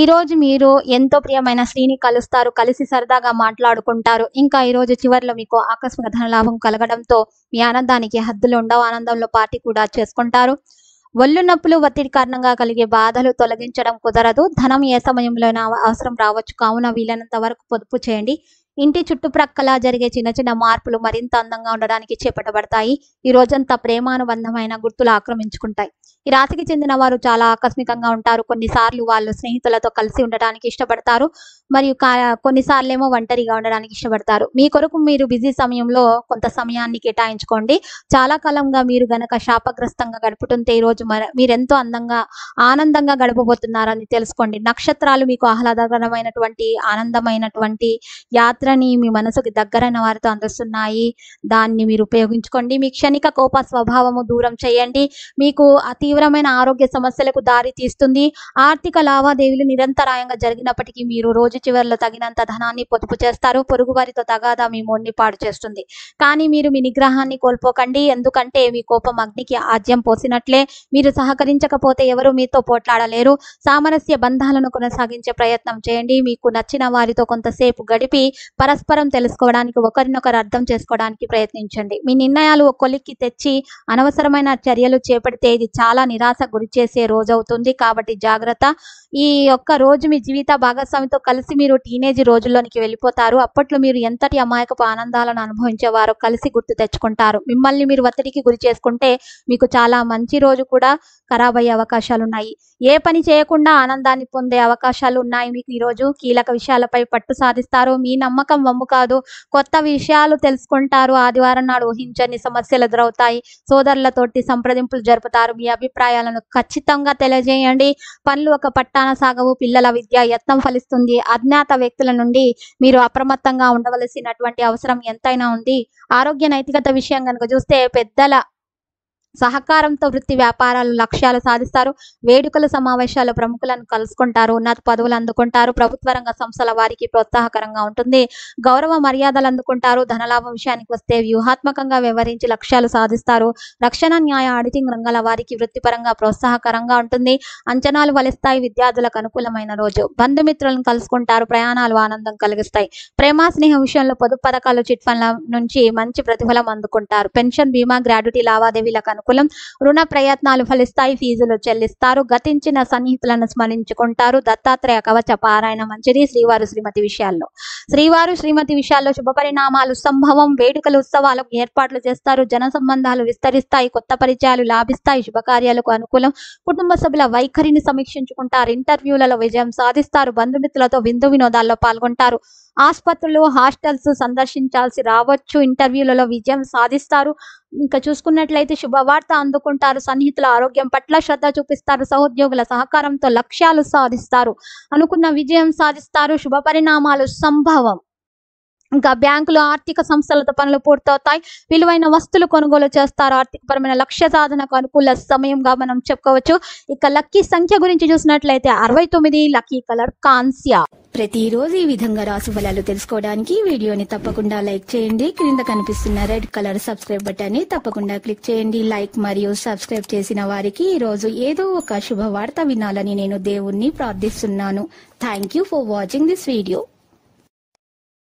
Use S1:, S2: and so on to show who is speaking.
S1: ఈరోజు మీరు ఎంతో ప్రియమైన శ్రీని కలుస్తారు కలిసి సరదాగా మాట్లాడుకుంటారు ఇంకా ఈరోజు చివరిలో మీకు ఆకస్మిక ధనలాభం కలగడంతో మీ ఆనందానికి హద్దులు ఉండవు ఆనందంలో పార్టీ కూడా చేసుకుంటారు ఒళ్ళు నొప్పులు ఒత్తిడి కారణంగా కలిగే బాధలు తొలగించడం కుదరదు ధనం ఏ సమయంలోనైనా అవసరం రావచ్చు కావున వీలైనంత వరకు పొదుపు చేయండి ఇంటి చుట్టుప్రక్కల జరిగే చిన్న చిన్న మార్పులు మరింత అందంగా ఉండడానికి చేపట్టబడతాయి ఈ రోజంతా ప్రేమానుబంధమైన గుర్తులు ఆక్రమించుకుంటాయి ఈ రాతికి చెందిన వారు చాలా ఆకస్మికంగా ఉంటారు కొన్నిసార్లు వాళ్ళు స్నేహితులతో కలిసి ఉండడానికి ఇష్టపడతారు మరియు కొన్నిసార్లు ఏమో ఒంటరిగా ఉండడానికి ఇష్టపడతారు మీ కొరకు మీరు బిజీ సమయంలో కొంత సమయాన్ని కేటాయించుకోండి చాలా కాలంగా మీరు గనక శాపగ్రస్తంగా గడుపుతుంటే ఈరోజు మర మీరెంతో అందంగా ఆనందంగా గడపబోతున్నారని తెలుసుకోండి నక్షత్రాలు మీకు ఆహ్లాదకరమైనటువంటి ఆనందమైనటువంటి యాత్ర నిద్రని మీ మనసుకు దగ్గరైన వారితో అందిస్తున్నాయి దాన్ని మీరు ఉపయోగించుకోండి మీ క్షణిక కోప స్వభావము దూరం చేయండి మీకు అతీవ్రమైన తీవ్రమైన ఆరోగ్య సమస్యలకు దారి తీస్తుంది ఆర్థిక లావాదేవీలు నిరంతరాయంగా జరిగినప్పటికీ మీరు రోజు చివరిలో తగినంత ధనాన్ని పొదుపు చేస్తారు పొరుగు వారితో తగాదా మీ మొండి పాడు చేస్తుంది కానీ మీరు మీ నిగ్రహాన్ని కోల్పోకండి ఎందుకంటే మీ కోపం అగ్నికి ఆజ్యం పోసినట్లే మీరు సహకరించకపోతే ఎవరు మీతో పోట్లాడలేరు సామరస్య బంధాలను కొనసాగించే ప్రయత్నం చేయండి మీకు నచ్చిన వారితో కొంతసేపు గడిపి పరస్పరం తెలుసుకోవడానికి ఒకరినొకరు అర్థం చేసుకోవడానికి ప్రయత్నించండి మీ నిర్ణయాలు ఒక్కొలికి తెచ్చి అనవసరమైన చర్యలు చేపడితే ఇది చాలా నిరాశ గురి చేసే రోజు అవుతుంది కాబట్టి జాగ్రత్త ఈ యొక్క రోజు మీ జీవిత భాగస్వామితో కలిసి మీరు టీనేజ్ రోజుల్లోనికి వెళ్ళిపోతారు అప్పట్లో మీరు ఎంతటి అమాయకపు ఆనందాలను అనుభవించేవారో కలిసి గుర్తు తెచ్చుకుంటారు మిమ్మల్ని మీరు ఒత్తిడికి గురి చేసుకుంటే మీకు చాలా మంచి రోజు కూడా ఖరాబ్ అయ్యే అవకాశాలు ఉన్నాయి ఏ పని చేయకుండా ఆనందాన్ని పొందే అవకాశాలు ఉన్నాయి మీకు ఈరోజు కీలక విషయాలపై పట్టు సాధిస్తారు మీ నమ్మకం నమ్మకం వమ్ము కాదు కొత్త విషయాలు తెలుసుకుంటారు ఆదివారం నాడు ఊహించని సమస్యలు ఎదురవుతాయి సోదరులతోటి సంప్రదింపులు జరుపుతారు మీ అభిప్రాయాలను ఖచ్చితంగా తెలియజేయండి పనులు ఒక పట్టాన సాగవు పిల్లల విద్య యత్నం ఫలిస్తుంది అజ్ఞాత వ్యక్తుల నుండి మీరు అప్రమత్తంగా ఉండవలసినటువంటి అవసరం ఎంతైనా ఉంది ఆరోగ్య నైతికత విషయం కనుక చూస్తే పెద్దల సహకారంతో వృత్తి వ్యాపారాలు లక్ష్యాలు సాధిస్తారు వేడుకల సమావేశాలు ప్రముఖులను కలుసుకుంటారు ఉన్నత పదవులు అందుకుంటారు ప్రభుత్వ రంగ సంస్థల వారికి ప్రోత్సాహకరంగా ఉంటుంది గౌరవ మర్యాదలు అందుకుంటారు ధనలాభం విషయానికి వస్తే వ్యూహాత్మకంగా వ్యవహరించి లక్ష్యాలు సాధిస్తారు రక్షణ న్యాయ ఆడిటింగ్ రంగాల వారికి వృత్తిపరంగా ప్రోత్సాహకరంగా ఉంటుంది అంచనాలు వలిస్తాయి విద్యార్థులకు అనుకూలమైన రోజు బంధుమిత్రులను కలుసుకుంటారు ప్రయాణాలు ఆనందం కలిగిస్తాయి ప్రేమ స్నేహ విషయంలో పొదుపు పథకాలు చిట్ ఫండ్ల నుంచి మంచి ప్రతిఫలం అందుకుంటారు పెన్షన్ బీమా గ్రాడ్యుటీ లావాదేవీలకు కులం రుణ ప్రయత్నాలు ఫలిస్తాయి ఫీజులు చెల్లిస్తారు గతించిన సన్నిహితులను స్మరించుకుంటారు దత్తాత్రేయ కవచ పారాయణ మంచిది శ్రీవారు శ్రీమతి విషయాల్లో శ్రీవారు శ్రీమతి విషయాల్లో శుభ పరిణామాలు సంభవం వేడుకలు ఉత్సవాలకు ఏర్పాట్లు చేస్తారు జన సంబంధాలు విస్తరిస్తాయి కొత్త పరిచయాలు లాభిస్తాయి శుభకార్యాలకు అనుకూలం కుటుంబ సభ్యుల వైఖరిని సమీక్షించుకుంటారు ఇంటర్వ్యూలలో విజయం సాధిస్తారు బంధుమిత్రులతో విందు వినోదాల్లో పాల్గొంటారు ఆసుపత్రులు హాస్టల్స్ సందర్శించాల్సి రావచ్చు ఇంటర్వ్యూలలో విజయం సాధిస్తారు ఇంకా చూసుకున్నట్లయితే శుభవార్త అందుకుంటారు సన్నిహితుల ఆరోగ్యం పట్ల శ్రద్ధ చూపిస్తారు సహోద్యోగుల సహకారంతో లక్ష్యాలు సాధిస్తారు అనుకున్న విజయం సాధిస్తారు శుభ పరిణామాలు సంభవం ఇంకా బ్యాంకులు ఆర్థిక సంస్థలతో పనులు పూర్తవుతాయి విలువైన వస్తువులు కొనుగోలు చేస్తారు ఆర్థికపరమైన లక్ష్య సాధనకు అనుకూల సమయంగా మనం చెప్పుకోవచ్చు ఇక లక్కీ సంఖ్య గురించి చూసినట్లయితే అరవై తొమ్మిది లక్కీ కలర్ కాన్స్యా ప్రతిరోజు ఈ విధంగా రాసు ఫలాలు తెలుసుకోవడానికి వీడియోని తప్పకుండా లైక్ చేయండి క్రింద కనిపిస్తున్న రెడ్ కలర్ సబ్స్క్రైబ్ ని తప్పకుండా క్లిక్ చేయండి లైక్ మరియు సబ్స్క్రైబ్ చేసిన వారికి ఈ రోజు ఏదో ఒక శుభవార్త వినాలని నేను దేవుణ్ణి ప్రార్థిస్తున్నాను thank you for watching this video